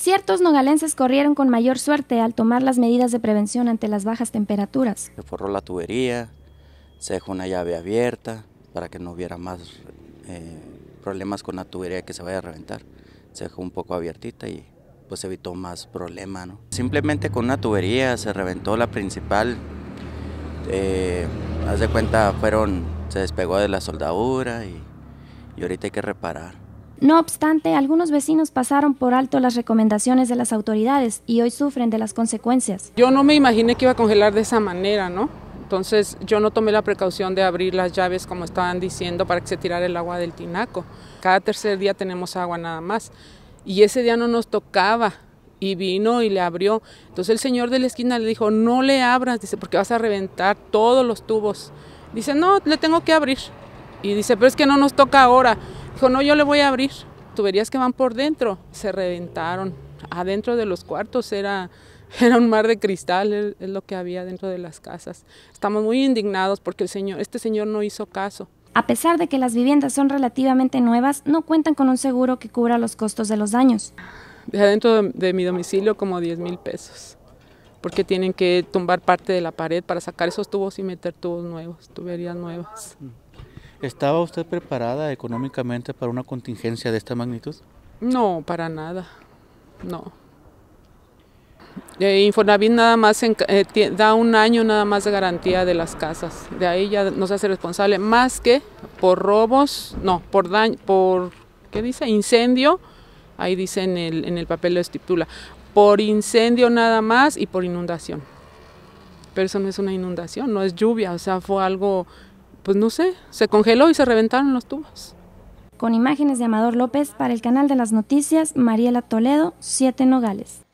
Ciertos nogalenses corrieron con mayor suerte al tomar las medidas de prevención ante las bajas temperaturas. Se forró la tubería, se dejó una llave abierta para que no hubiera más eh, problemas con la tubería que se vaya a reventar. Se dejó un poco abiertita y pues evitó más problema. Simplemente con una tubería se reventó la principal. Eh, haz de cuenta, fueron, se despegó de la soldadura y ahorita hay que reparar. No obstante, algunos vecinos pasaron por alto las recomendaciones de las autoridades y hoy sufren de las consecuencias. Yo no me imaginé que iba a congelar de esa manera, ¿no? Entonces yo no tomé la precaución de abrir las llaves como estaban diciendo para que se tirara el agua del tinaco. Cada tercer día tenemos agua nada más. Y ese día no nos tocaba y vino y le abrió. Entonces el señor de la esquina le dijo, no le abras, dice, porque vas a reventar todos los tubos. Dice, no, le tengo que abrir. Y dice, pero es que no nos toca ahora. Dijo, no, yo le voy a abrir. Tuberías que van por dentro se reventaron. Adentro de los cuartos era, era un mar de cristal, es lo que había dentro de las casas. Estamos muy indignados porque el señor, este señor no hizo caso. A pesar de que las viviendas son relativamente nuevas, no cuentan con un seguro que cubra los costos de los daños. De adentro de, mi domicilio como 10 mil pesos, porque tienen que tumbar parte de la pared para sacar esos tubos y meter tubos nuevos, tuberías nuevas. Mm. ¿Estaba usted preparada económicamente para una contingencia de esta magnitud? No, para nada. No. Eh, Infonavit nada más eh, da un año nada más de garantía de las casas. De ahí ya se hace responsable más que por robos, no, por daño, por ¿qué dice? Incendio. Ahí dice en el, en el papel lo estipula. Por incendio nada más y por inundación. Pero eso no es una inundación, no es lluvia, o sea, fue algo pues no sé, se congeló y se reventaron las tumbas. Con imágenes de Amador López para el canal de las noticias, Mariela Toledo, 7 Nogales.